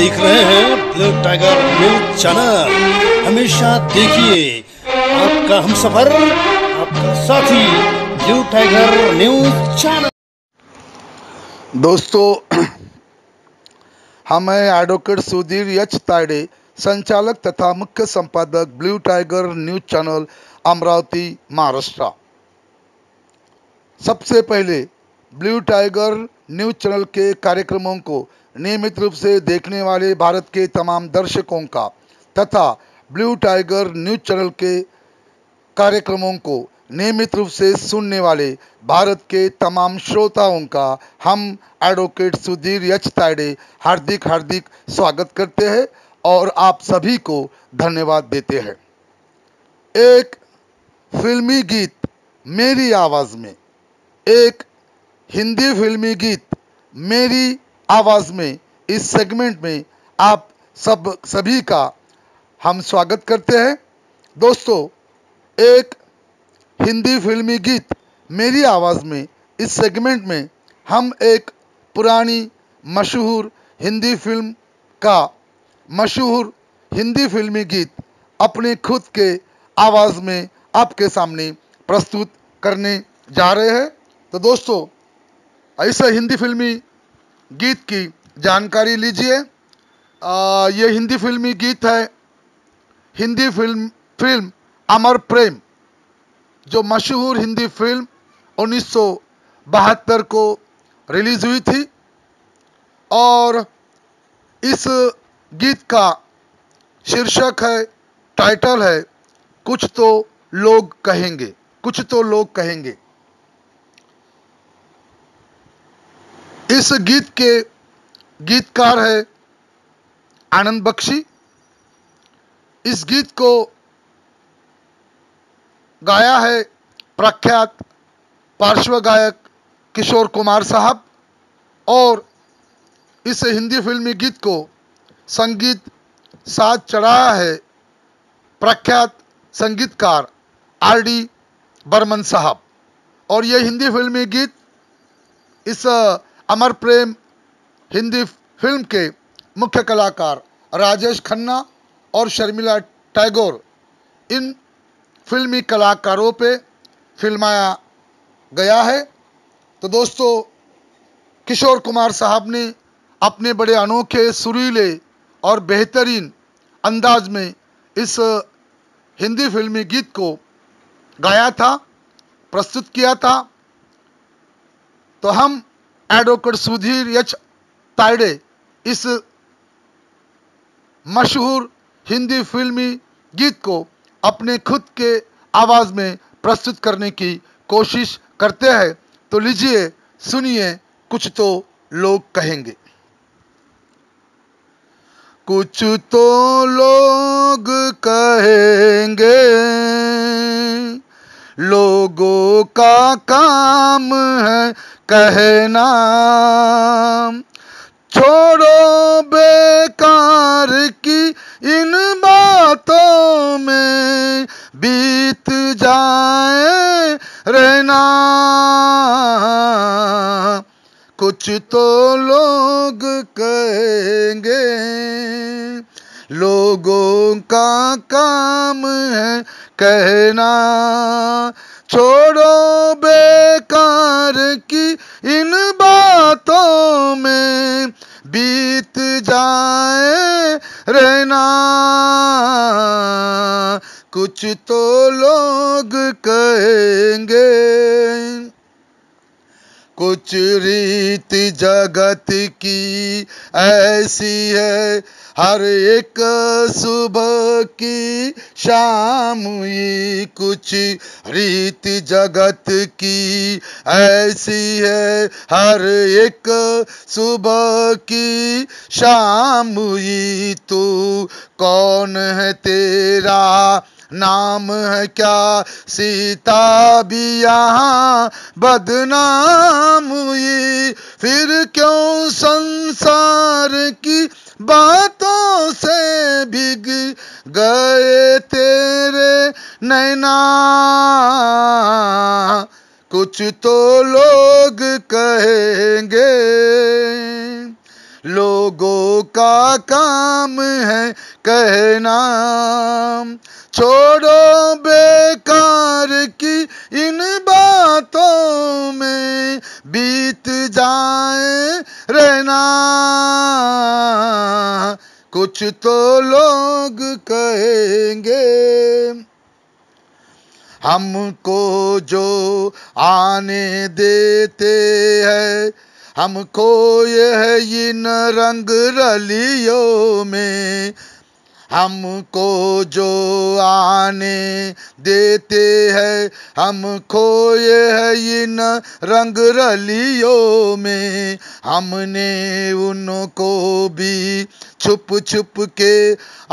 देख रहे हैं ब्लू टाइगर न्यूज चैनल हमेशा देखिए आपका हम सफर आपका साथी ब्लू टाइगर न्यूज चैनल दोस्तों हम एडवोकेट सुधीर यच ताड़े संचालक तथा मुख्य संपादक blue tiger news channel Amravati Maharashtra सबसे पहले ब्लू टाइगर न्यूज चैनल के कार्यक्रमों को नियमित रूप से देखने वाले भारत के तमाम दर्शकों का तथा ब्लू टाइगर न्यूज चैनल के कार्यक्रमों को नियमित रूप से सुनने वाले भारत के तमाम श्रोताओं का हम एडवोकेट सुधीर यच ताइडे हार्दिक हार्दिक स्वागत करते हैं और आप सभी को धन्यवाद देते हैं एक फिल्मी गीत मेरी आवाज़ में एक हिंदी फिल्मी गीत मेरी आवाज़ में इस सेगमेंट में आप सब सभी का हम स्वागत करते हैं दोस्तों एक हिंदी फिल्मी गीत मेरी आवाज़ में इस सेगमेंट में हम एक पुरानी मशहूर हिंदी फिल्म का मशहूर हिंदी फिल्मी गीत अपने खुद के आवाज़ में आपके सामने प्रस्तुत करने जा रहे हैं तो दोस्तों ऐसा हिंदी फिल्मी गीत की जानकारी लीजिए ये हिंदी फिल्मी गीत है हिंदी फिल्म फिल्म अमर प्रेम जो मशहूर हिंदी फिल्म उन्नीस को रिलीज़ हुई थी और इस गीत का शीर्षक है टाइटल है कुछ तो लोग कहेंगे कुछ तो लोग कहेंगे इस गीत के गीतकार है आनंद बख्शी इस गीत को गाया है प्रख्यात पार्श्व गायक किशोर कुमार साहब और इस हिंदी फिल्मी गीत को संगीत साथ चढ़ाया है प्रख्यात संगीतकार आर डी बर्मन साहब और यह हिंदी फिल्मी गीत इस अमर प्रेम हिंदी फिल्म के मुख्य कलाकार राजेश खन्ना और शर्मिला टैगोर इन फिल्मी कलाकारों पे फिल्माया गया है तो दोस्तों किशोर कुमार साहब ने अपने बड़े अनोखे सुरीले और बेहतरीन अंदाज में इस हिंदी फिल्मी गीत को गाया था प्रस्तुत किया था तो हम एडवोकेट सुधीर एच ताइडे इस मशहूर हिंदी फिल्मी गीत को अपने खुद के आवाज़ में प्रस्तुत करने की कोशिश करते हैं तो लीजिए सुनिए कुछ तो लोग कहेंगे कुछ तो लोग कहेंगे लोगों का काम कहना छोड़ो बेकार की इन बातों में बीत जाए रहना कुछ तो लोग कहेंगे लोगों का काम है कहना छोड़ो बेकार की इन बातों में बीत जाए रहना कुछ तो लोग कहेंगे कुछ रीत जगत की ऐसी है हर एक सुबह की शाम ये कुछ रीत जगत की ऐसी है हर एक सुबह की शाम ये तो कौन है तेरा नाम है क्या सीता भी यहाँ बदनाम हुई फिर क्यों संसार की बातों से भिग गए तेरे नैना कुछ तो लोग कहेंगे लोगों का काम है कहना छोड़ो बेकार की इन बातों में बीत जाए रहना कुछ तो लोग कहेंगे हमको जो आने देते हैं हमको यह इन रंग रलियों में हमको जो आने देते हैं हम खोए है इन रंग रलियों में हमने उनको भी छुप छुप के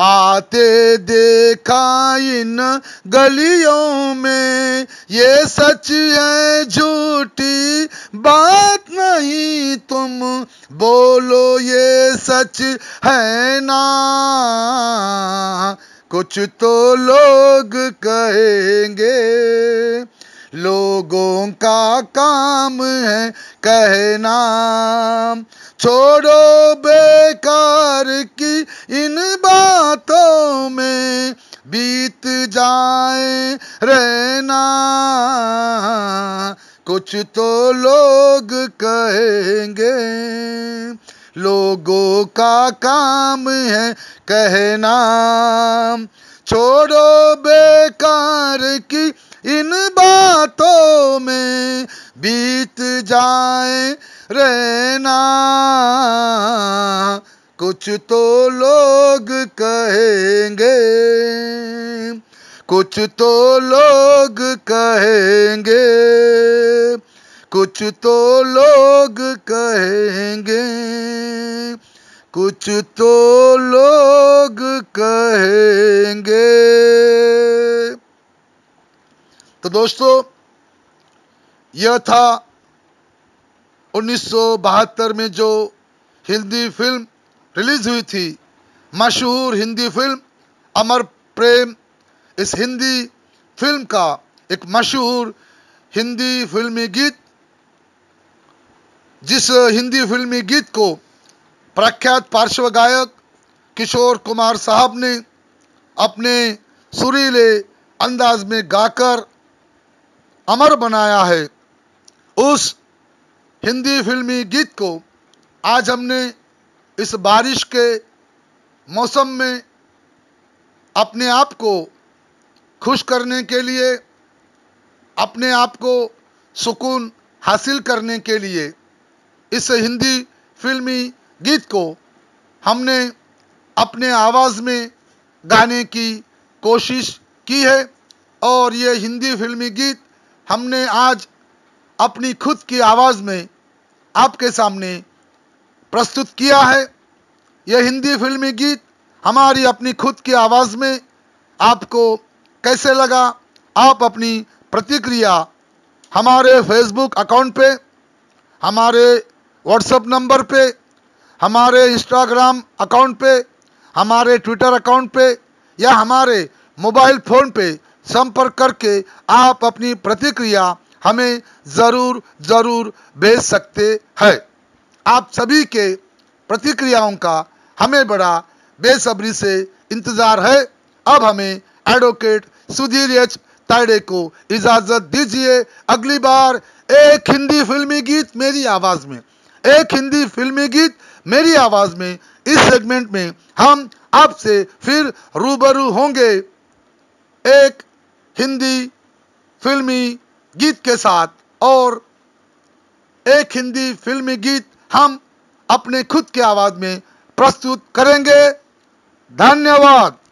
आते देखा इन गलियों में ये सच है झूठी बात नहीं तुम बोलो ये सच है ना कुछ तो लोग कहेंगे लोगों का काम है कहना छोड़ो बेकार की इन बातों में बीत जाए रहना कुछ तो लोग कहेंगे लोगों का काम है कहना छोड़ो बेकार की इन बातों में बीत जाए रहना कुछ तो लोग कहेंगे कुछ तो लोग कहेंगे कुछ तो लोग कहेंगे कुछ तो लोग कहेंगे तो दोस्तों यह था उन्नीस में जो हिंदी फिल्म रिलीज हुई थी मशहूर हिंदी फिल्म अमर प्रेम इस हिंदी फिल्म का एक मशहूर हिंदी फिल्मी गीत जिस हिंदी फिल्मी गीत को प्रख्यात पार्श्व गायक किशोर कुमार साहब ने अपने सुरीले अंदाज में गाकर अमर बनाया है उस हिंदी फिल्मी गीत को आज हमने इस बारिश के मौसम में अपने आप को खुश करने के लिए अपने आप को सुकून हासिल करने के लिए इस हिंदी फिल्मी गीत को हमने अपने आवाज़ में गाने की कोशिश की है और ये हिंदी फिल्मी गीत हमने आज अपनी खुद की आवाज़ में आपके सामने प्रस्तुत किया है यह हिंदी फिल्मी गीत हमारी अपनी खुद की आवाज़ में आपको कैसे लगा आप अपनी प्रतिक्रिया हमारे फेसबुक अकाउंट पे हमारे व्हाट्सएप नंबर पे हमारे इंस्टाग्राम अकाउंट पे हमारे ट्विटर अकाउंट पे या हमारे मोबाइल फ़ोन पे संपर्क करके आप अपनी प्रतिक्रिया हमें ज़रूर ज़रूर भेज सकते हैं आप सभी के प्रतिक्रियाओं का हमें बड़ा बेसब्री से इंतज़ार है अब हमें एडवोकेट सुधीर एच ताड़े को इजाजत दीजिए अगली बार एक हिंदी फिल्मी गीत मेरी आवाज में एक हिंदी फिल्मी गीत मेरी आवाज में इस सेगमेंट में हम आपसे फिर रूबरू होंगे एक हिंदी फिल्मी गीत के साथ और एक हिंदी फिल्मी गीत हम अपने खुद के आवाज में प्रस्तुत करेंगे धन्यवाद